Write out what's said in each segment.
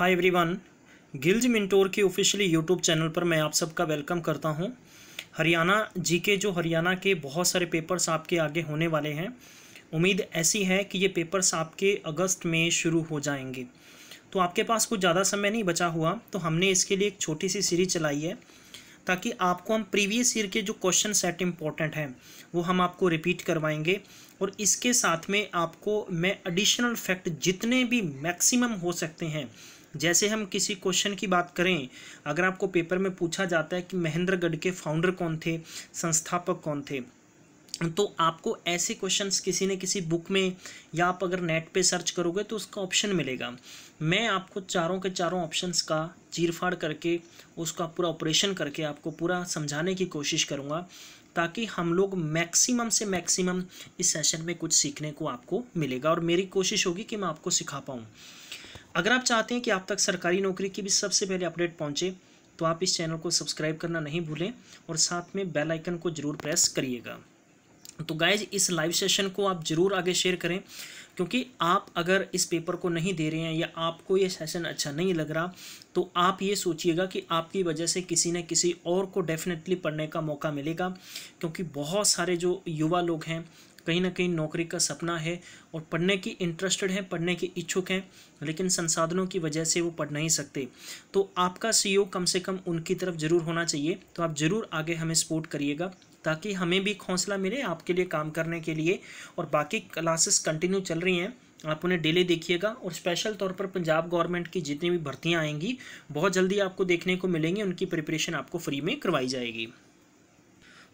hi everyone गिल्ज मिंटोर के officially YouTube channel पर मैं आप सबका वेलकम करता हूं हरियाणा जीके जो हरियाणा के बहुत सारे पेपर्स आपके आगे होने वाले हैं उम्मीद ऐसी है कि ये पेपर्स आपके अगस्त में शुरू हो जाएंगे तो आपके पास कुछ ज़्यादा समय नहीं बचा हुआ तो हमने इसके लिए एक छोटी सी सीरीज चलाई है ताकि आपको हम प्रीवियस ईयर के जो क्वेश्चन सेट इम्पॉर्टेंट हैं वो हम आपको रिपीट करवाएंगे और इसके साथ में आपको मैं एडिशनल फैक्ट जितने भी मैक्सिमम हो सकते हैं जैसे हम किसी क्वेश्चन की बात करें अगर आपको पेपर में पूछा जाता है कि महेंद्रगढ़ के फाउंडर कौन थे संस्थापक कौन थे तो आपको ऐसे क्वेश्चंस किसी न किसी बुक में या आप अगर नेट पे सर्च करोगे तो उसका ऑप्शन मिलेगा मैं आपको चारों के चारों ऑप्शंस का चीरफाड़ करके उसका पूरा ऑपरेशन करके आपको पूरा समझाने की कोशिश करूँगा ताकि हम लोग मैक्सिमम से मैक्सिमम इस सेशन में कुछ सीखने को आपको मिलेगा और मेरी कोशिश होगी कि मैं आपको सिखा पाऊँ अगर आप चाहते हैं कि आप तक सरकारी नौकरी की भी सबसे पहले अपडेट पहुंचे तो आप इस चैनल को सब्सक्राइब करना नहीं भूलें और साथ में बेल आइकन को ज़रूर प्रेस करिएगा तो गाइज इस लाइव सेशन को आप ज़रूर आगे शेयर करें क्योंकि आप अगर इस पेपर को नहीं दे रहे हैं या आपको ये सेशन अच्छा नहीं लग रहा तो आप ये सोचिएगा कि आपकी वजह से किसी न किसी और को डेफिनेटली पढ़ने का मौका मिलेगा क्योंकि बहुत सारे जो युवा लोग हैं कहीं ना कहीं नौकरी का सपना है और पढ़ने की इंटरेस्टेड हैं पढ़ने के इच्छुक हैं लेकिन संसाधनों की वजह से वो पढ़ नहीं सकते तो आपका सहयोग कम से कम उनकी तरफ ज़रूर होना चाहिए तो आप ज़रूर आगे हमें सपोर्ट करिएगा ताकि हमें भी हौसला मिले आपके लिए काम करने के लिए और बाकी क्लासेस कंटिन्यू चल रही हैं आप उन्हें डेली देखिएगा और स्पेशल तौर पर पंजाब गवर्नमेंट की जितनी भी भर्तियाँ आएंगी बहुत जल्दी आपको देखने को मिलेंगी उनकी प्रिपरेशन आपको फ्री में करवाई जाएगी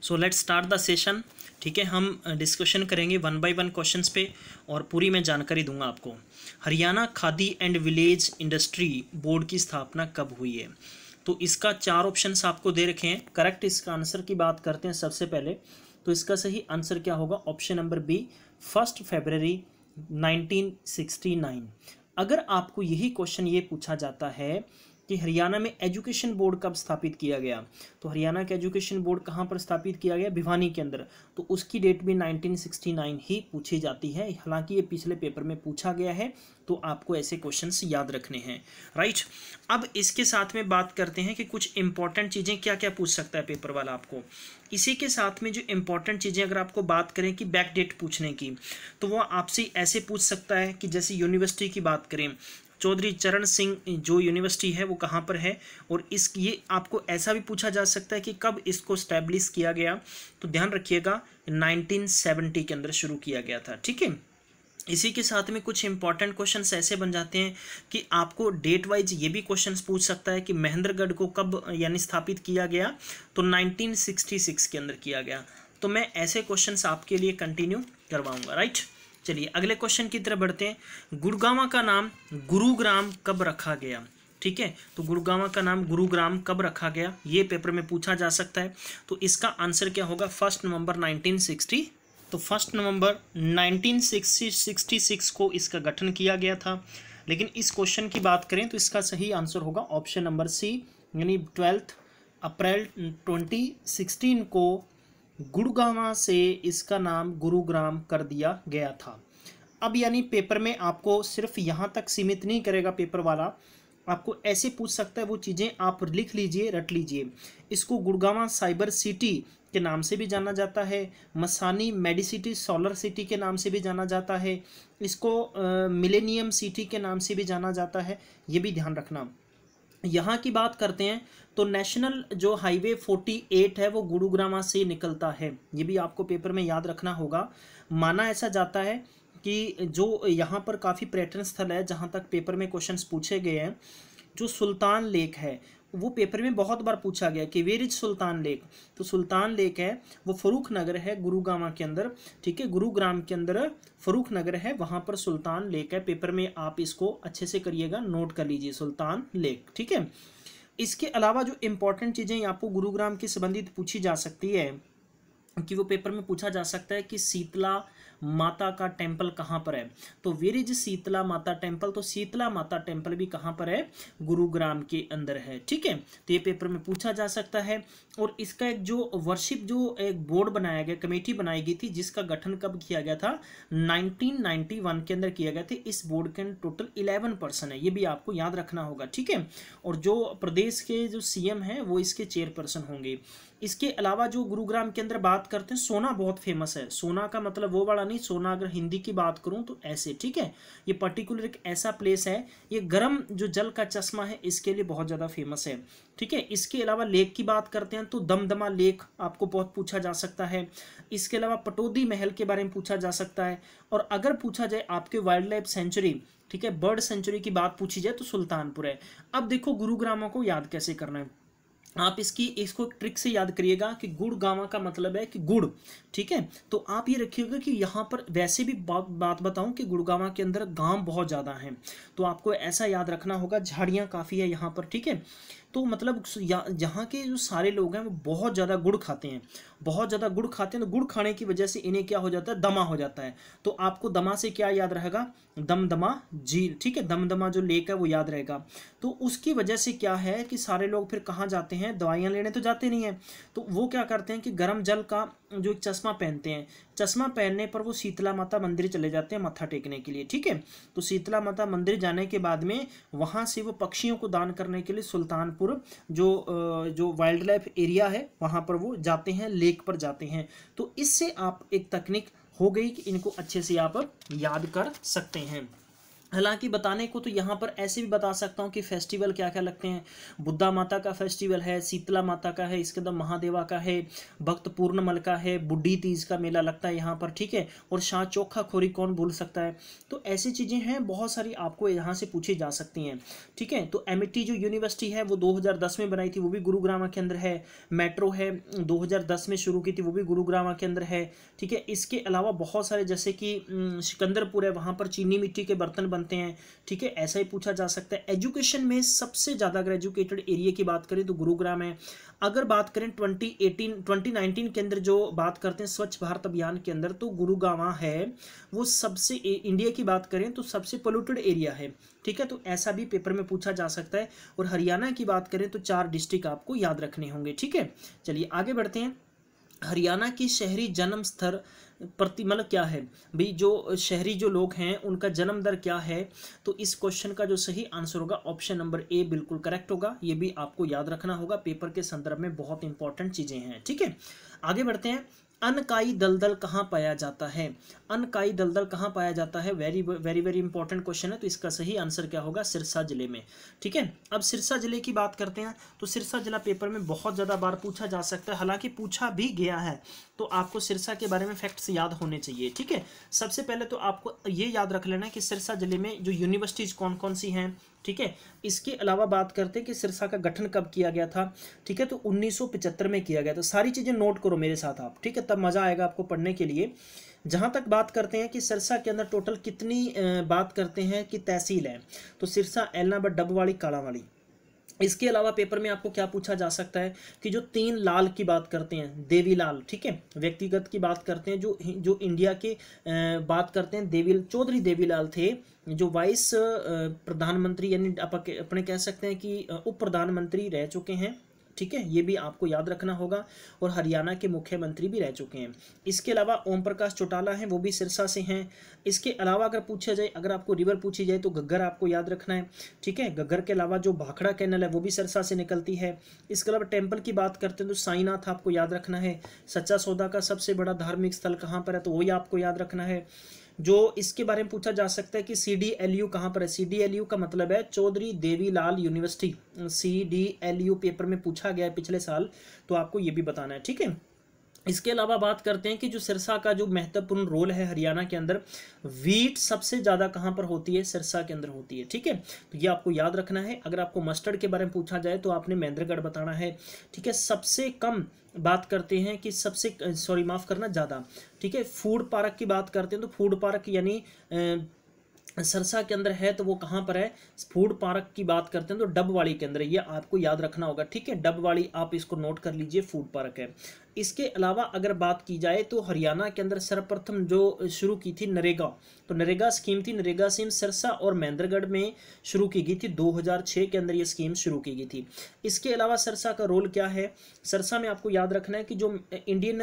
so let's start the session ठीक है हम डिस्कशन uh, करेंगे वन बाय वन क्वेश्चंस पे और पूरी मैं जानकारी दूंगा आपको Haryana Khadi and village industries board की स्थापना कब हुई है तो इसका चार ऑप्शंस आपको दे रखे हैं करेक्ट इसका आंसर की बात करते हैं सबसे पहले तो इसका सही आंसर क्या होगा option number B first February 1969 अगर आपको यही क्वेश्चन ये पूछा जाता है कि हरियाणा में एजुकेशन बोर्ड कब स्थापित किया गया तो हरियाणा का एजुकेशन बोर्ड कहाँ पर स्थापित किया गया भिवानी के अंदर तो उसकी डेट भी 1969 ही पूछी जाती है हालांकि ये पिछले पेपर में पूछा गया है तो आपको ऐसे क्वेश्चन याद रखने हैं राइट अब इसके साथ में बात करते हैं कि कुछ इंपॉर्टेंट चीज़ें क्या क्या पूछ सकता है पेपर वाला आपको इसी के साथ में जो इंपॉर्टेंट चीज़ें अगर आपको बात करें कि बैक डेट पूछने की तो वह आपसे ऐसे पूछ सकता है कि जैसे यूनिवर्सिटी की बात करें चौधरी चरण सिंह जो यूनिवर्सिटी है वो कहाँ पर है और इस ये आपको ऐसा भी पूछा जा सकता है कि कब इसको स्टैब्लिश किया गया तो ध्यान रखिएगा 1970 के अंदर शुरू किया गया था ठीक है इसी के साथ में कुछ इंपॉर्टेंट क्वेश्चंस ऐसे बन जाते हैं कि आपको डेट वाइज ये भी क्वेश्चंस पूछ सकता है कि महेंद्रगढ़ को कब यानी स्थापित किया गया तो 1966 के अंदर किया गया तो मैं ऐसे क्वेश्चंस आपके लिए कंटिन्यू करवाऊंगा राइट चलिए अगले क्वेश्चन की तरफ बढ़ते हैं गुड़गावा का नाम गुरुग्राम कब रखा गया ठीक है तो गुड़गावा का नाम गुरुग्राम कब रखा गया ये पेपर में पूछा जा सकता है तो इसका आंसर क्या होगा फर्स्ट नवंबर 1960 तो फर्स्ट नवंबर 1966 को इसका गठन किया गया था लेकिन इस क्वेश्चन की बात करें तो इसका सही आंसर होगा ऑप्शन नंबर सी यानी ट्वेल्थ अप्रैल ट्वेंटी को गुड़गावा से इसका नाम गुरुग्राम कर दिया गया था अब यानी पेपर में आपको सिर्फ यहाँ तक सीमित नहीं करेगा पेपर वाला आपको ऐसे पूछ सकता है वो चीज़ें आप लिख लीजिए रट लीजिए इसको गुड़गावा साइबर सिटी के नाम से भी जाना जाता है मसानी मेडिसिटी सोलर सिटी के नाम से भी जाना जाता है इसको मिलेनियम सिटी के नाम से भी जाना जाता है ये भी ध्यान रखना यहाँ की बात करते हैं तो नेशनल जो हाईवे 48 है वो गुरुग्रामा से निकलता है ये भी आपको पेपर में याद रखना होगा माना ऐसा जाता है कि जो यहाँ पर काफ़ी पर्यटन स्थल है जहाँ तक पेपर में क्वेश्चंस पूछे गए हैं जो सुल्तान लेक है वो पेपर में बहुत बार पूछा गया कि वेर इज सुल्तान लेक तो सुल्तान लेक है वो फरूख नगर है गुरुग्रामा के अंदर ठीक है गुरुग्राम के अंदर फरूख नगर है वहाँ पर सुल्तान लेक है पेपर में आप इसको अच्छे से करिएगा नोट कर लीजिए सुल्तान लेक ठीक है इसके अलावा जो इम्पोर्टेंट चीज़ें आपको गुरुग्राम के संबंधित पूछी जा सकती है कि वो पेपर में पूछा जा सकता है कि शीतला माता का टेम्पल कहाँ पर है तो वेर इज शीतला माता टेम्पल तो शीतला माता टेम्पल भी कहाँ पर है गुरुग्राम के अंदर है ठीक है तो ये पेपर में पूछा जा सकता है और इसका एक जो वर्शिप जो एक बोर्ड बनाया गया कमेटी बनाई गई थी जिसका गठन कब किया गया था नाइनटीन के अंदर किया गया था इस बोर्ड के टोटल इलेवन पर्सन है ये भी आपको याद रखना होगा ठीक है और जो प्रदेश के जो सीएम है वो इसके चेयरपर्सन होंगे इसके अलावा जो गुरुग्राम के अंदर बात करते हैं सोना बहुत फेमस है सोना का मतलब वो बड़ा नहीं सोना अगर हिंदी की बात करूँ तो ऐसे ठीक है ये पर्टिकुलर एक ऐसा प्लेस है ये गर्म जो जल का चश्मा है इसके लिए बहुत ज़्यादा फेमस है ठीक है इसके अलावा लेक की बात करते हैं तो दमदमा लेक आपको बहुत पूछा जा सकता है इसके अलावा पटोदी महल के बारे में पूछा जा सकता है और अगर पूछा जाए आपके वाइल्ड लाइफ सेंचुरी ठीक है बर्ड सेंचुरी की बात पूछी जाए तो सुल्तानपुर है अब देखो गुरुग्रामों को याद कैसे करना है आप इसकी इसको ट्रिक से याद करिएगा कि गुड़ गावा का मतलब है कि गुड़ ठीक है तो आप ये रखिएगा कि यहाँ पर वैसे भी बात बताऊं कि गुड़गामा के अंदर गांव बहुत ज़्यादा हैं तो आपको ऐसा याद रखना होगा झाड़ियाँ काफ़ी है यहाँ पर ठीक है तो मतलब यहाँ के जो सारे लोग हैं वो बहुत ज़्यादा गुड़ खाते हैं बहुत ज़्यादा गुड़ खाते हैं तो गुड़ खाने की वजह से इन्हें क्या हो जाता है दमा हो जाता है तो आपको दमा से क्या याद रहेगा दमदमा झील ठीक है दमदमा जो लेक है वो याद रहेगा तो उसकी वजह से क्या है कि सारे लोग फिर कहाँ जाते हैं दवाइयाँ लेने तो जाते नहीं हैं तो वो क्या करते हैं कि गर्म जल का जो चश्मा पहनते हैं चश्मा पहनने पर वो शीतला माता मंदिर चले जाते हैं मत्था टेकने के लिए ठीक है तो शीतला माता मंदिर जाने के बाद में वहाँ से वो पक्षियों को दान करने के लिए सुल्तानपुर जो जो वाइल्ड लाइफ एरिया है वहाँ पर वो जाते हैं लेक पर जाते हैं तो इससे आप एक तकनीक हो गई कि इनको अच्छे से आप याद कर सकते हैं हालांकि बताने को तो यहाँ पर ऐसे भी बता सकता हूँ कि फेस्टिवल क्या क्या लगते हैं बुद्धा माता का फेस्टिवल है शीतला माता का है इसके अंदर महादेवा का है भक्त पूर्णमल का है बुढ़ी तीज का मेला लगता है यहाँ पर ठीक है और शाह चोखा खोरी कौन भूल सकता है तो ऐसी चीज़ें हैं बहुत सारी आपको यहाँ से पूछी जा सकती हैं ठीक है तो एम e जो यूनिवर्सिटी है वो दो में बनाई थी वो भी गुरुग्रामा के अंदर है मेट्रो है दो में शुरू की थी वो भी गुरुग्रामा के अंदर है ठीक है इसके अलावा बहुत सारे जैसे कि सिकंदरपुर है वहाँ पर चीनी मिट्टी के बर्तन बनते मानते हैं ठीक है ऐसा ही पूछा जा सकता है एजुकेशन में सबसे ज़्यादा अगर एजुकेटेड एरिया की बात करें तो गुरुग्राम है अगर बात करें 2018 2019 के अंदर जो बात करते हैं स्वच्छ भारत अभियान के अंदर तो गुरुगावा है वो सबसे इंडिया की बात करें तो सबसे पोल्यूटेड एरिया है ठीक है तो ऐसा भी पेपर में पूछा जा सकता है और हरियाणा की बात करें तो चार डिस्ट्रिक्ट आपको याद रखने होंगे ठीक है चलिए आगे बढ़ते हैं हरियाणा की शहरी जन्म स्थल प्रति मतलब क्या है भाई जो शहरी जो लोग हैं उनका जन्म दर क्या है तो इस क्वेश्चन का जो सही आंसर होगा ऑप्शन नंबर ए बिल्कुल करेक्ट होगा ये भी आपको याद रखना होगा पेपर के संदर्भ में बहुत इंपॉर्टेंट चीज़ें हैं ठीक है आगे बढ़ते हैं अनकाई दलदल कहाँ पाया जाता है अनकाई दलदल कहाँ पाया जाता है very very very important question है तो इसका सही आंसर क्या होगा सिरसा जिले में ठीक है अब सिरसा जिले की बात करते हैं तो सिरसा जिला पेपर में बहुत ज़्यादा बार पूछा जा सकता है हालांकि पूछा भी गया है तो आपको सिरसा के बारे में फैक्ट्स याद होने चाहिए ठीक है सबसे पहले तो आपको ये याद रख लेना है कि सिरसा जिले में जो यूनिवर्सिटीज़ कौन कौन सी हैं ठीक है इसके अलावा बात करते हैं कि सिरसा का गठन कब किया गया था ठीक है तो 1975 में किया गया था सारी चीज़ें नोट करो मेरे साथ आप ठीक है तब मज़ा आएगा आपको पढ़ने के लिए जहाँ तक बात करते हैं कि सिरसा के अंदर टोटल कितनी बात करते हैं कि तहसील है तो सिरसा एलनाबाद काला वाली इसके अलावा पेपर में आपको क्या पूछा जा सकता है कि जो तीन लाल की बात करते हैं देवी लाल ठीक है व्यक्तिगत की बात करते हैं जो जो इंडिया के बात करते हैं देवी चौधरी देवी लाल थे जो वाइस प्रधानमंत्री यानी आप अपने कह सकते हैं कि उप प्रधानमंत्री रह चुके हैं ठीक है ये भी आपको याद रखना होगा और हरियाणा के मुख्यमंत्री भी रह चुके हैं इसके अलावा ओम प्रकाश चौटाला हैं वो भी सिरसा से हैं इसके अलावा अगर पूछा जाए अगर आपको रिवर पूछी जाए तो गग्गर आपको याद रखना है ठीक है गग्गर के अलावा जो भाखड़ा कैनल है वो भी सिरसा से निकलती है इसके अलावा टेम्पल की बात करते हैं तो साईनाथ आपको याद रखना है सच्चा सौदा का सबसे बड़ा धार्मिक स्थल कहाँ पर है तो वही आपको याद रखना है जो इसके बारे में पूछा जा सकता है कि सी डी एल यू कहाँ पर है सी डी एल यू का मतलब है Chaudhary Devilal university C D L U paper में पूछा गया है पिछले साल तो आपको ये भी बताना है ठीक है इसके अलावा बात करते हैं कि जो सिरसा का जो महत्वपूर्ण रोल है हरियाणा के अंदर वीट सबसे ज़्यादा कहाँ पर होती है सिरसा के अंदर होती है ठीक है तो ये आपको याद रखना है अगर आपको मस्टर्ड के बारे में पूछा जाए तो आपने महेंद्रगढ़ बताना है ठीक है सबसे कम बात करते हैं कि सबसे सॉरी माफ़ करना ज़्यादा ठीक है फूड पार्क की बात करते हैं तो फूड पार्क यानी सरसा के अंदर है तो वो कहाँ पर है फूड पार्क की बात करते हैं तो डबवाड़ी के अंदर ये आपको याद रखना होगा ठीक है डबवाड़ी आप इसको नोट कर लीजिए फूड पार्क है इसके अलावा अगर बात की जाए तो हरियाणा के अंदर सर्वप्रथम जो शुरू की थी नरेगा तो नरेगा स्कीम थी नरेगा स्कीम सरसा और महेंद्रगढ़ में शुरू की गई थी 2006 के अंदर ये स्कीम शुरू की गई थी इसके अलावा सरसा का रोल क्या है सरसा में आपको याद रखना है कि जो इंडियन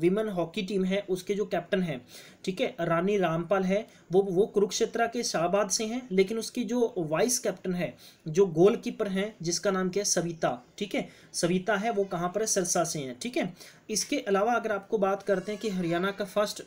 विमेन हॉकी टीम है उसके जो कैप्टन हैं ठीक है रानी रामपाल है वो वो कुरुक्षेत्रा के शाहबाद से हैं लेकिन उसकी जो वाइस कैप्टन है जो गोलकीपर हैं जिसका नाम क्या है सविता ठीक है सविता है वो कहाँ पर है सरसा से हैं ठीक है इसके अलावा अगर आपको बात करते हैं कि हरियाणा का फर्स्ट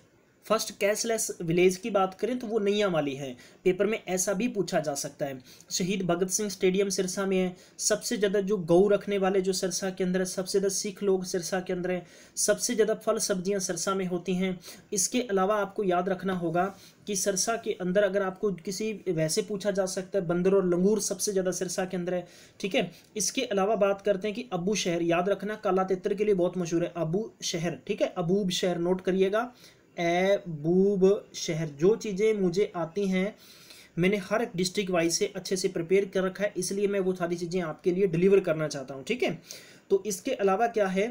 फर्स्ट कैशलेस विलेज की बात करें तो वो नैया वाली है पेपर में ऐसा भी पूछा जा सकता है शहीद भगत सिंह स्टेडियम सिरसा में है सबसे ज़्यादा जो गऊ रखने वाले जो सिरसा के अंदर है सबसे ज़्यादा सिख लोग सिरसा के अंदर हैं सबसे ज़्यादा फल सब्जियां सिरसा में होती हैं इसके अलावा आपको याद रखना होगा कि सिरसा के अंदर अगर आपको किसी वैसे पूछा जा सकता है बंदर और लंगूर सबसे ज़्यादा सिरसा के अंदर है ठीक है इसके अलावा बात करते हैं कि अबू शहर याद रखना काला तेतर के लिए बहुत मशहूर है अबू शहर ठीक है अबूब शहर नोट करिएगा ए बूब शहर जो चीज़ें मुझे आती हैं मैंने हर एक डिस्ट्रिक्ट वाइज से अच्छे से प्रिपेयर कर रखा है इसलिए मैं वो सारी चीज़ें आपके लिए डिलीवर करना चाहता हूँ ठीक है तो इसके अलावा क्या है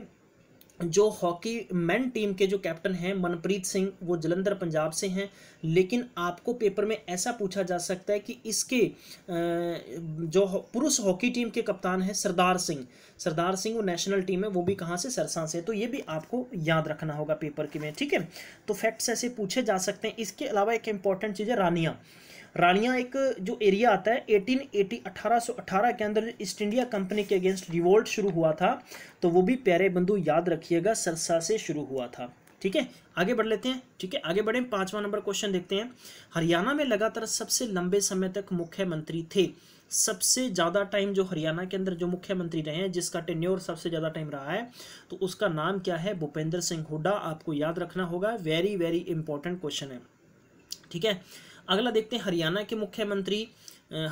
जो हॉकी मैन टीम के जो कैप्टन हैं मनप्रीत सिंह वो जलंधर पंजाब से हैं लेकिन आपको पेपर में ऐसा पूछा जा सकता है कि इसके जो पुरुष हॉकी टीम के कप्तान हैं सरदार सिंह सरदार सिंह वो नेशनल टीम है वो भी कहाँ से सरसा से तो ये भी आपको याद रखना होगा पेपर के में ठीक है तो फैक्ट्स ऐसे पूछे जा सकते हैं इसके अलावा एक इम्पॉर्टेंट चीज़ है रानिया रानिया एक जो एरिया आता है एटीन एटी अठारह के अंदर ईस्ट इंडिया कंपनी के अगेंस्ट रिवोल्ट शुरू हुआ था तो वो भी प्यारे बंधु याद रखिएगा सरसा से शुरू हुआ था ठीक है आगे बढ़ लेते हैं ठीक है आगे बढ़े पांचवा नंबर क्वेश्चन देखते हैं हरियाणा में लगातार सबसे लंबे समय तक मुख्यमंत्री थे सबसे ज़्यादा टाइम जो हरियाणा के अंदर जो मुख्यमंत्री रहे हैं जिसका टेन्योर सबसे ज़्यादा टाइम रहा है तो उसका नाम क्या है भूपेंद्र सिंह हुड्डा आपको याद रखना होगा वेरी वेरी इंपॉर्टेंट क्वेश्चन है ठीक है अगला देखते हैं हरियाणा के मुख्यमंत्री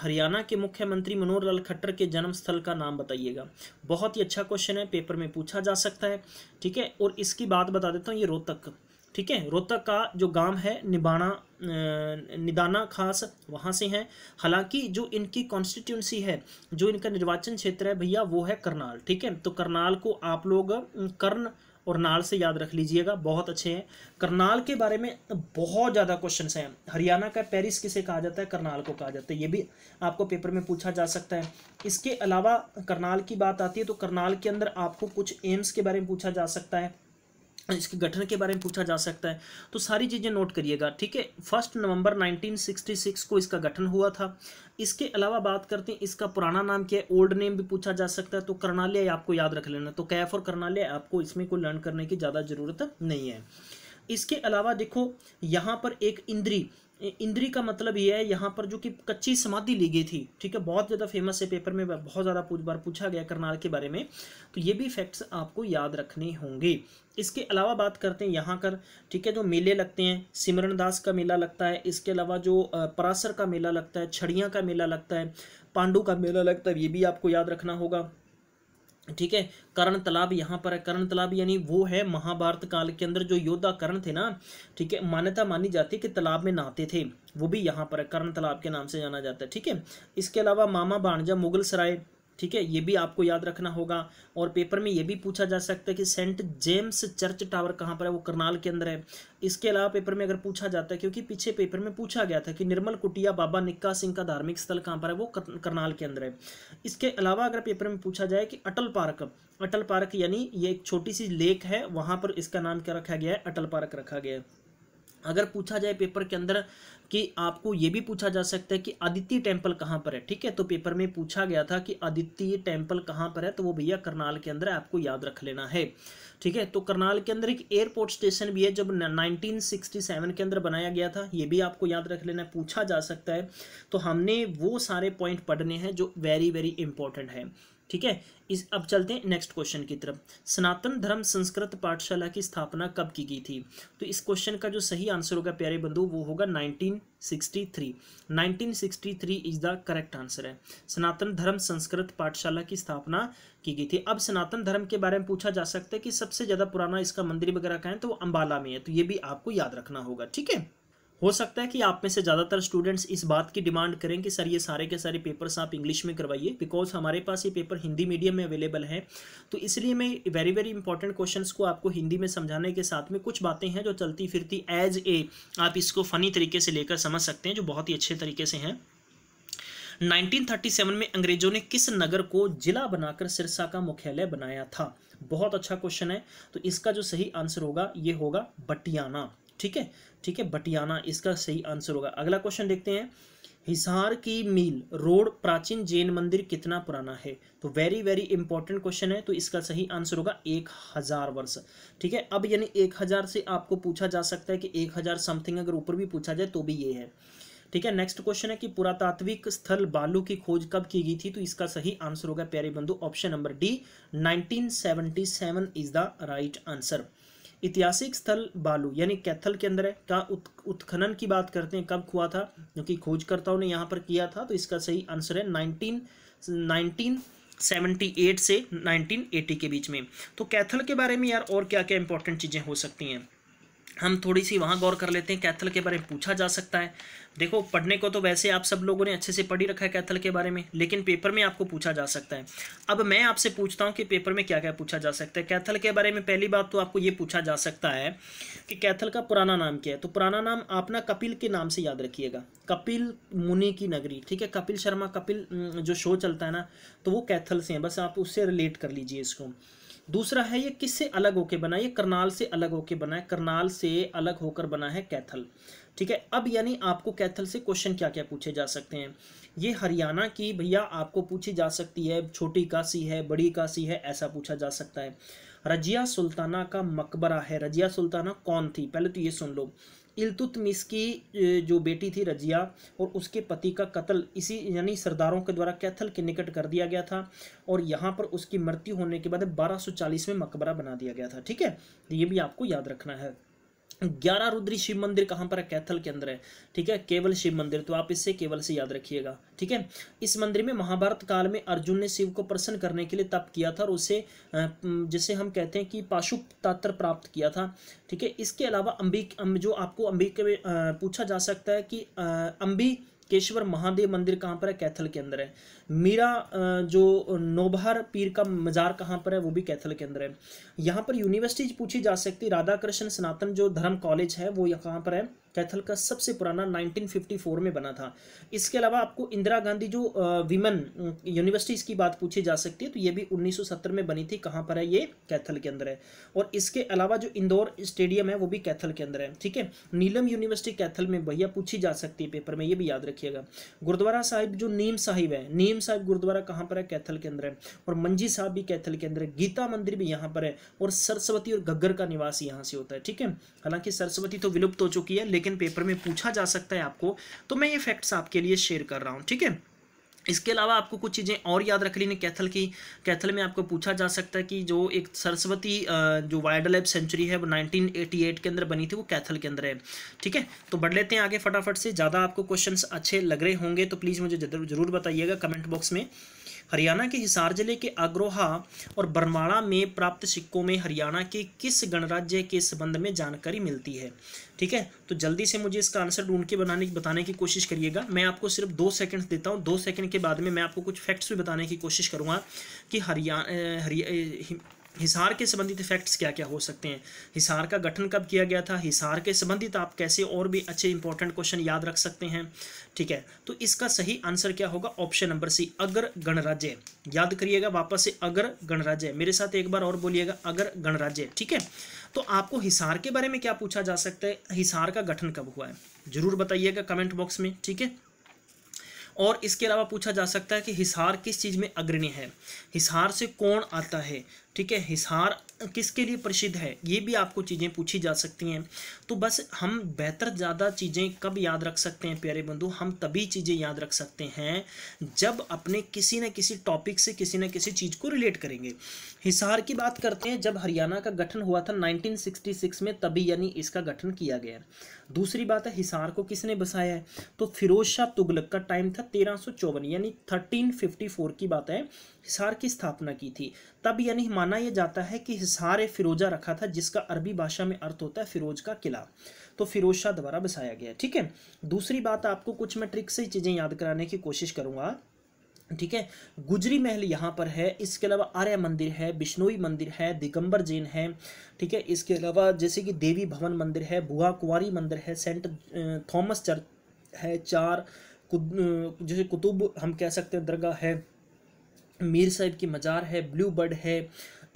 हरियाणा के मुख्यमंत्री मनोहर लाल खट्टर के जन्म स्थल का नाम बताइएगा बहुत ही अच्छा क्वेश्चन है पेपर में पूछा जा सकता है ठीक है और इसकी बात बता देता हूँ ये रोहतक ठीक है रोहतक का जो गांव है निबाना निदाना खास वहाँ से हैं हालांकि जो इनकी कॉन्स्टिट्यूंसी है जो इनका निर्वाचन क्षेत्र है भैया वो है करनाल ठीक है तो करनाल को आप लोग कर्ण और नाल से याद रख लीजिएगा बहुत अच्छे हैं करनाल के बारे में बहुत ज़्यादा क्वेश्चन हैं हरियाणा का पेरिस किसे कहा जाता है करनाल को कहा जाता है ये भी आपको पेपर में पूछा जा सकता है इसके अलावा करनाल की बात आती है तो करनाल के अंदर आपको कुछ एम्स के बारे में पूछा जा सकता है इसके गठन के बारे में पूछा जा सकता है तो सारी चीज़ें नोट करिएगा ठीक है फर्स्ट नवंबर 1966 को इसका गठन हुआ था इसके अलावा बात करते हैं इसका पुराना नाम क्या है ओल्ड नेम भी पूछा जा सकता है तो करनालय आपको याद रख लेना तो कैफ और करनालय आपको इसमें कोई लर्न करने की ज़्यादा ज़रूरत नहीं है इसके अलावा देखो यहाँ पर एक इंद्री इंद्री का मतलब यह है यहाँ पर जो कि कच्ची समाधि ली गई थी ठीक है बहुत ज़्यादा फेमस है पेपर में बहुत ज़्यादा बार पूछा गया करनाल के बारे में तो ये भी फैक्ट्स आपको याद रखने होंगे इसके अलावा बात करते हैं यहाँ कर ठीक है जो मेले लगते हैं सिमरन दास का मेला लगता है इसके अलावा जो परासर का मेला लगता है छड़ियाँ का मेला लगता है पांडू का मेला लगता है ये भी आपको याद रखना होगा ठीक है करण तालाब यहाँ पर है करण तालाब यानी वो है महाभारत काल के अंदर जो योद्धा करण थे ना ठीक है मान्यता मानी जाती है कि तालाब में नहाते थे वो भी यहाँ पर है करण तालाब के नाम से जाना जाता है ठीक है इसके अलावा मामा भाणजा मुगल सराय ठीक है ये भी आपको याद रखना होगा और पेपर में ये भी पूछा जा सकता है कि सेंट जेम्स चर्च टावर कहाँ पर है वो करनाल के अंदर है इसके अलावा पेपर में अगर पूछा जाता है क्योंकि पीछे पेपर में पूछा गया था कि निर्मल कुटिया बाबा निक्का सिंह का धार्मिक स्थल कहाँ पर है वो करनाल के अंदर है इसके अलावा अगर पेपर में पूछा जाए कि अटल पार्क अटल पार्क यानी ये एक छोटी सी लेक है वहाँ पर इसका नाम क्या रखा गया है अटल पार्क रखा गया है अगर पूछा जाए पेपर के अंदर कि आपको ये भी पूछा जा सकता है कि आदित्य टेम्पल कहाँ पर है ठीक है तो पेपर में पूछा गया था कि आदित्य टेम्पल कहाँ पर है तो वो भैया करनाल के अंदर आपको याद रख लेना है ठीक है तो करनाल के अंदर एक एयरपोर्ट स्टेशन भी है जब 1967 के अंदर बनाया गया था ये भी आपको याद रख लेना है पूछा जा सकता है तो हमने वो सारे पॉइंट पढ़ने हैं जो वेरी वेरी इंपॉर्टेंट है ठीक है इस अब चलते हैं नेक्स्ट क्वेश्चन की तरफ सनातन धर्म संस्कृत पाठशाला की स्थापना कब की गई थी तो इस क्वेश्चन का जो सही आंसर होगा प्यारे बंधु वो होगा 1963 1963 इज द करेक्ट आंसर है सनातन धर्म संस्कृत पाठशाला की स्थापना की गई थी अब सनातन धर्म के बारे में पूछा जा सकता है कि सबसे ज़्यादा पुराना इसका मंदिर वगैरह का है तो वो अम्बाला में है तो ये भी आपको याद रखना होगा ठीक है हो सकता है कि आप में से ज़्यादातर स्टूडेंट्स इस बात की डिमांड करें कि सर ये सारे के सारे पेपर्स आप इंग्लिश में करवाइए बिकॉज हमारे पास ये पेपर हिंदी मीडियम में अवेलेबल है तो इसलिए मैं वेरी वेरी इंपॉर्टेंट क्वेश्चंस को आपको हिंदी में समझाने के साथ में कुछ बातें हैं जो चलती फिरती एज ए आप इसको फ़नी तरीके से लेकर समझ सकते हैं जो बहुत ही अच्छे तरीके से हैं 1937 में अंग्रेजों ने किस नगर को जिला बनाकर सिरसा का मुख्यालय बनाया था बहुत अच्छा क्वेश्चन है तो इसका जो सही आंसर होगा ये होगा बटियाना ठीक है ठीक है बटियाना इसका सही आंसर होगा अगला क्वेश्चन देखते हैं हिसार की मील रोड प्राचीन जैन मंदिर कितना पुराना है तो वेरी वेरी इंपॉर्टेंट क्वेश्चन है तो इसका सही आंसर होगा एक हज़ार वर्ष ठीक है अब यानी एक हज़ार से आपको पूछा जा सकता है कि एक हज़ार समथिंग अगर ऊपर भी पूछा जाए तो भी ये है ठीक है नेक्स्ट क्वेश्चन है कि पुरातात्विक स्थल बालू की खोज कब की गई थी तो इसका सही आंसर होगा प्यारे बंधु option number D nineteen is the right answer ऐतिहासिक स्थल बालू यानी कैथल के अंदर है का उत्खनन की बात करते हैं कब हुआ था क्योंकि खोजकर्ताओं ने यहाँ पर किया था तो इसका सही आंसर है नाइनटीन नाइनटीन 78 से 1980 के बीच में तो कैथल के बारे में यार और क्या क्या इंपॉर्टेंट चीज़ें हो सकती हैं हम थोड़ी सी वहाँ गौर कर लेते हैं कैथल के बारे में पूछा जा सकता है देखो पढ़ने को तो वैसे आप सब लोगों ने अच्छे से पढ़ी रखा है कैथल के बारे में लेकिन पेपर में आपको पूछा जा सकता है अब मैं आपसे पूछता हूँ कि पेपर में क्या क्या पूछा जा सकता है कैथल के बारे में पहली बात तो आपको ये पूछा जा सकता है कि कैथल का पुराना नाम क्या है तो पुराना नाम आप ना कपिल के नाम से याद रखिएगा कपिल मुनि की नगरी ठीक है कपिल शर्मा कपिल जो शो चलता है ना तो वो कैथल से हैं बस आप उससे रिलेट कर लीजिए इसको दूसरा है ये किससे अलग होके बना ये करनाल से अलग होके बना है करनाल से अलग होकर बना है कैथल ठीक है अब यानी आपको कैथल से क्वेश्चन क्या क्या पूछे जा सकते हैं ये हरियाणा की भैया आपको पूछी जा सकती है छोटी काशी है बड़ी काशी है ऐसा पूछा जा सकता है रजिया सुल्ताना का मकबरा है रजिया सुल्ताना कौन थी पहले तो ये सुन लो इलतुतमिस की जो बेटी थी रजिया और उसके पति का कत्ल इसी यानी सरदारों के द्वारा कैथल के निकट कर दिया गया था और यहाँ पर उसकी मृत्यु होने के बाद बारह में मकबरा बना दिया गया था ठीक है ये भी आपको याद रखना है ग्यारह रुद्री शिव मंदिर कहाँ पर है कैथल के अंदर है ठीक है केवल शिव मंदिर तो आप इससे केवल से याद रखिएगा ठीक है इस मंदिर में महाभारत काल में अर्जुन ने शिव को प्रसन्न करने के लिए तप किया था और उसे जिसे हम कहते हैं कि तात्र प्राप्त किया था ठीक है इसके अलावा अम्बिक जो आपको अम्बिक पूछा जा सकता है कि अम्बी केशवर महादेव मंदिर कहाँ पर है कैथल के अंदर है मीरा जो नोबहार पीर का मज़ार कहाँ पर है वो भी कैथल के अंदर है यहाँ पर यूनिवर्सिटीज पूछी जा सकती राधा कृष्ण सनातन जो धर्म कॉलेज है वो यहाँ पर है कैथल का सबसे पुराना 1954 में बना था इसके अलावा आपको इंदिरा गांधी जो विमेन यूनिवर्सिटीज़ की बात पूछी जा सकती है तो ये भी 1970 में बनी थी कहाँ पर है ये कैथल के अंदर है और इसके अलावा जो इंदौर स्टेडियम है वो भी कैथल के अंदर है ठीक है नीलम यूनिवर्सिटी कैथल में भैया पूछी जा सकती है पेपर में ये भी याद रखिएगा गुरुद्वारा साहिब जो नीम साहिब है नीम साहिब गुरुद्वारा कहाँ पर है कैथल के अंदर है और मंजी साहब भी कैथल के अंदर है गीता मंदिर भी यहाँ पर है और सरस्वती और गग्गर का निवास यहाँ से होता है ठीक है हालांकि सरस्वती तो विलुप्त हो चुकी है लेकिन लेकिन पेपर में पूछा जा सकता है आपको तो मैं ये फैक्ट्स आपके लिए शेयर कर रहा हूँ ठीक है इसके अलावा आपको कुछ चीज़ें और याद रख ली कैथल की कैथल में आपको पूछा जा सकता है कि जो एक सरस्वती जो वाइल्ड लाइफ सेंचुरी है वो 1988 के अंदर बनी थी वो कैथल के अंदर है ठीक है तो बढ़ लेते हैं आगे फटाफट से ज़्यादा आपको क्वेश्चंस अच्छे लग रहे होंगे तो प्लीज़ मुझे ज़रूर बताइएगा कमेंट बॉक्स में हरियाणा के हिसार जिले के अग्रोहा और बरमाड़ा में प्राप्त सिक्कों में हरियाणा के किस गणराज्य के संबंध में जानकारी मिलती है ठीक है तो जल्दी से मुझे इसका आंसर ढूंढ के बनाने बताने की कोशिश करिएगा मैं आपको सिर्फ दो सेकंड्स देता हूँ दो सेकंड के बाद में मैं आपको कुछ फैक्ट्स भी बताने की कोशिश करूँगा कि हरियाणा हरिया हिसार के संबंधित फैक्ट्स क्या क्या हो सकते हैं हिसार का गठन कब किया गया था हिसार के संबंधित आप कैसे और भी अच्छे इंपॉर्टेंट क्वेश्चन याद रख सकते हैं ठीक है तो इसका सही आंसर क्या होगा ऑप्शन नंबर सी अगर गणराज्य याद करिएगा वापस से अगर गणराज्य मेरे साथ एक बार और बोलिएगा अगर गणराज्य ठीक है तो आपको हिसार के बारे में क्या पूछा जा सकता है हिसार का गठन कब हुआ है जरूर बताइएगा कमेंट बॉक्स में ठीक है और इसके अलावा पूछा जा सकता है कि हिसार किस चीज़ में अग्रणी है हिसार से कौन आता है ठीक है हिसार किसके लिए प्रसिद्ध है ये भी आपको चीज़ें पूछी जा सकती हैं तो बस हम बेहतर ज़्यादा चीज़ें कब याद रख सकते हैं प्यारे बंधु हम तभी चीज़ें याद रख सकते हैं जब अपने किसी न किसी टॉपिक से किसी न किसी चीज़ को रिलेट करेंगे हिसार की बात करते हैं जब हरियाणा का गठन हुआ था 1966 में तभी यानी इसका गठन किया गया दूसरी बात है हिसार को किसने बसाया है तो फिरोज शाह तुगलक का टाइम था तेरह यानी 1354 की बात है हिसार की स्थापना की थी तब यानी माना यह जाता है कि हिसार ए फिरोजा रखा था जिसका अरबी भाषा में अर्थ होता है फिरोज का किला तो फिरोज शाह द्वारा बसाया गया ठीक है दूसरी बात आपको कुछ मैं ट्रिक से चीज़ें याद कराने की कोशिश करूँगा ठीक है गुजरी महल यहाँ पर है इसके अलावा आर्य मंदिर है बिश्नोई मंदिर है दिगंबर जैन है ठीक है इसके अलावा जैसे कि देवी भवन मंदिर है बुआ कुंवारी मंदिर है सेंट थॉमस चर्च है चार जैसे कुतुब हम कह सकते हैं दरगाह है मीर साहिब की मज़ार है ब्लू बर्ड है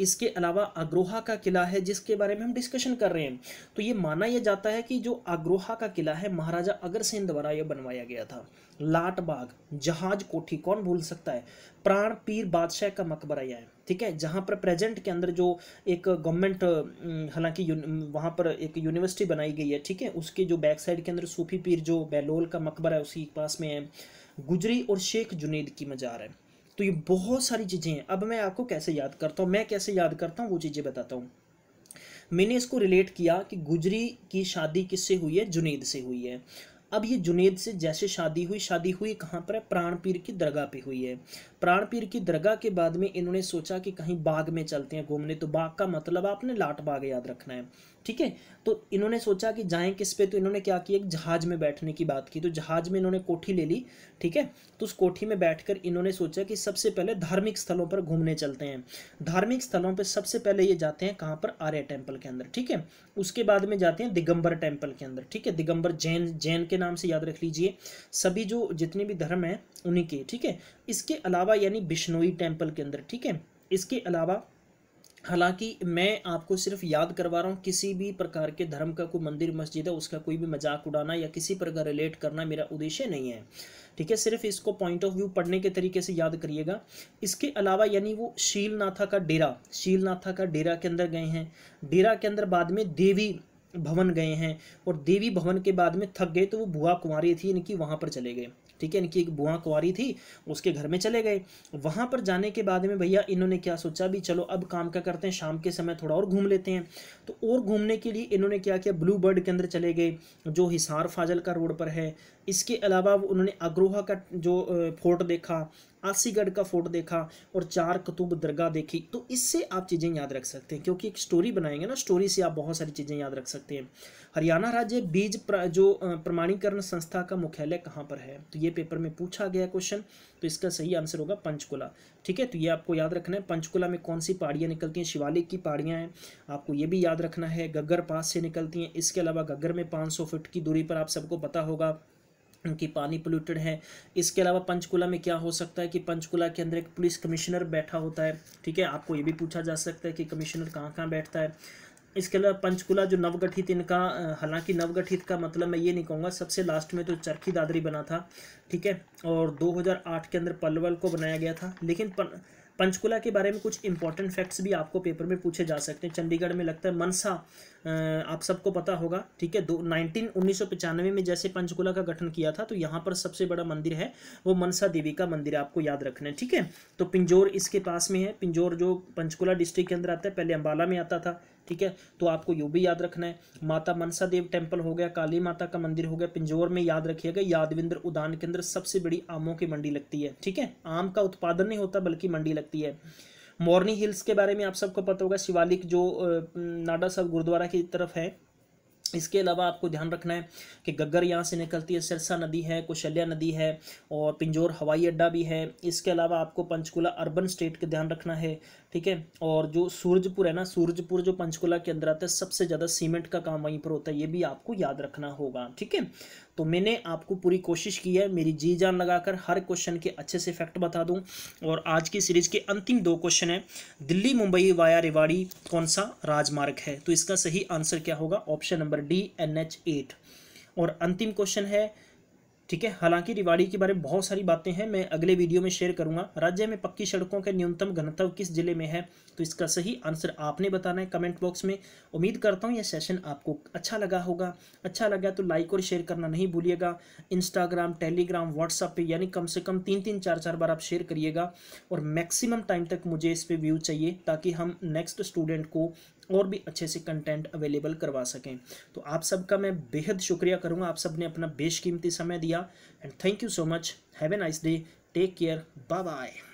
इसके अलावा अग्रोहा का किला है जिसके बारे में हम डिस्कशन कर रहे हैं तो ये माना यह जाता है कि जो अग्रोहा का किला है महाराजा अग्रसेन द्वारा यह बनवाया गया था लाट बाग जहाज कोठी कौन भूल सकता है प्राण पीर बादशाह का मकबरा यह है ठीक है जहाँ पर प्रेजेंट के अंदर जो एक गवर्नमेंट हालांकि वहाँ पर एक यूनिवर्सिटी बनाई गई है ठीक है उसके जो बैक साइड के अंदर सूफी पीर जो बैलोल का मकबरा है उसी पास में है गुजरी और शेख जुनेद की मजार है तो ये बहुत सारी चीज़ें हैं अब मैं आपको कैसे याद करता हूँ मैं कैसे याद करता हूँ वो चीज़ें बताता हूँ मैंने इसको रिलेट किया कि गुजरी की शादी किससे हुई है जुनेद से हुई है अब ये जुनेद से जैसे शादी हुई शादी हुई कहाँ पर है प्राणपीर की दरगाह पे हुई है प्राणपीर की दरगाह के बाद में इन्होंने सोचा कि कहीं बाग में चलते हैं घूमने तो बाग का मतलब आपने लाट बाग याद रखना है ठीक है तो इन्होंने सोचा कि जाएं किस पे तो इन्होंने क्या किया एक जहाज में बैठने की बात की तो जहाज में इन्होंने कोठी ले ली ठीक है तो उस कोठी में बैठकर इन्होंने सोचा कि सबसे पहले धार्मिक स्थलों पर घूमने चलते हैं धार्मिक स्थलों पर सबसे पहले ये जाते हैं कहाँ पर आर्य टेम्पल के अंदर ठीक है उसके बाद में जाते हैं दिगंबर टेम्पल के अंदर ठीक है दिगंबर जैन जैन के नाम से याद रख लीजिए सभी जो जितने भी धर्म हैं उन्हीं के ठीक है इसके अलावा यानी बिश्नोई टेम्पल के अंदर ठीक है इसके अलावा हालांकि मैं आपको सिर्फ याद करवा रहा हूँ किसी भी प्रकार के धर्म का कोई मंदिर मस्जिद है उसका कोई भी मजाक उड़ाना या किसी पर रिलेट करना मेरा उद्देश्य नहीं है ठीक है सिर्फ इसको पॉइंट ऑफ व्यू पढ़ने के तरीके से याद करिएगा इसके अलावा यानी वो शीलनाथा का डेरा शीलनाथा का डेरा के अंदर गए हैं डेरा के अंदर बाद में देवी भवन गए हैं और देवी भवन के बाद में थक गए तो वो बुआ कुंवारी थी इनकी वहाँ पर चले गए ठीक है इनकी एक बुआ कुआरी थी उसके घर में चले गए वहाँ पर जाने के बाद में भैया इन्होंने क्या सोचा भी चलो अब काम क्या करते हैं शाम के समय थोड़ा और घूम लेते हैं तो और घूमने के लिए इन्होंने क्या किया ब्लू बर्ड के अंदर चले गए जो हिसार फाजल का रोड पर है इसके अलावा उन्होंने अग्रोहा का जो फोर्ट देखा आसीगढ़ का फोर्ट देखा और चार कतुब दरगाह देखी तो इससे आप चीज़ें याद रख सकते हैं क्योंकि एक स्टोरी बनाएंगे ना स्टोरी से आप बहुत सारी चीज़ें याद रख सकते हैं हरियाणा राज्य बीज प्र, जो प्रमाणीकरण संस्था का मुख्यालय कहाँ पर है तो ये पेपर में पूछा गया क्वेश्चन तो इसका सही आंसर होगा पंचकुला ठीक है तो ये आपको याद रखना है पंचकुला में कौन सी पहाड़ियाँ निकलती हैं शिवालिक की पहाड़ियाँ हैं आपको ये भी याद रखना है गग्गर पास से निकलती हैं इसके अलावा गग्गर में पाँच फीट की दूरी पर आप सबको पता होगा कि पानी पोल्यूटेड है इसके अलावा पंचकुला में क्या हो सकता है कि पंचकुला के अंदर एक पुलिस कमिश्नर बैठा होता है ठीक है आपको ये भी पूछा जा सकता है कि कमिश्नर कहाँ कहाँ बैठता है इसके अलावा पंचकुला जो नवगठित इनका हालांकि नवगठित का मतलब मैं ये नहीं कहूँगा सबसे लास्ट में तो चरखी दादरी बना था ठीक है और 2008 के अंदर पलवल को बनाया गया था लेकिन पन, पंचकुला के बारे में कुछ इंपॉर्टेंट फैक्ट्स भी आपको पेपर में पूछे जा सकते हैं चंडीगढ़ में लगता है मनसा आप सबको पता होगा ठीक है दो नाइनटीन उन्नीस में जैसे पंचकुला का गठन किया था तो यहाँ पर सबसे बड़ा मंदिर है वो मनसा देवी का मंदिर आपको याद रखना है ठीक है तो पिंजोर इसके पास में है पिंजोर जो पंचकुला डिस्ट्रिक्ट के अंदर आता है पहले अम्बाला में आता था ठीक है तो आपको यू भी याद रखना है माता मनसा देव टेम्पल हो गया काली माता का मंदिर हो गया पिंजौर में याद रखिएगा यादविंद्र उदान के अंदर सबसे बड़ी आमों की मंडी लगती है ठीक है आम का उत्पादन नहीं होता बल्कि मंडी लगती है मॉर्नी हिल्स के बारे में आप सबको पता होगा शिवालिक जो नाडा साहब गुरुद्वारा की तरफ है इसके अलावा आपको ध्यान रखना है कि गग्गर यहाँ से निकलती है सिरसा नदी है कुशल्या नदी है और पिंजौर हवाई अड्डा भी है इसके अलावा आपको पंचकुला अर्बन स्टेट का ध्यान रखना है ठीक है और जो सूरजपुर है ना सूरजपुर जो पंचकुला के अंदर आता है सबसे ज़्यादा सीमेंट का काम वहीं पर होता है ये भी आपको याद रखना होगा ठीक है तो मैंने आपको पूरी कोशिश की है मेरी जी जान लगाकर हर क्वेश्चन के अच्छे से फैक्ट बता दूं और आज की सीरीज के अंतिम दो क्वेश्चन हैं दिल्ली मुंबई वाया रेवाड़ी कौन सा राजमार्ग है तो इसका सही आंसर क्या होगा option number D N H eight और अंतिम क्वेश्चन है ठीक है हालांकि रिवाड़ी के बारे में बहुत सारी बातें हैं मैं अगले वीडियो में शेयर करूंगा राज्य में पक्की सड़कों के न्यूनतम घनत्व किस जिले में है तो इसका सही आंसर आपने बताना है कमेंट बॉक्स में उम्मीद करता हूँ यह सेशन आपको अच्छा लगा होगा अच्छा लगा तो लाइक और शेयर करना नहीं भूलिएगा इंस्टाग्राम टेलीग्राम व्हाट्सअप पर यानी कम से कम तीन तीन चार चार बार आप शेयर करिएगा और मैक्सिमम टाइम तक मुझे इस पर व्यू चाहिए ताकि हम नेक्स्ट स्टूडेंट को और भी अच्छे से कंटेंट अवेलेबल करवा सकें तो आप सबका मैं बेहद शुक्रिया करूँगा आप सब ने अपना बेशकीमती समय दिया and thank you so much have a nice day take care bye bye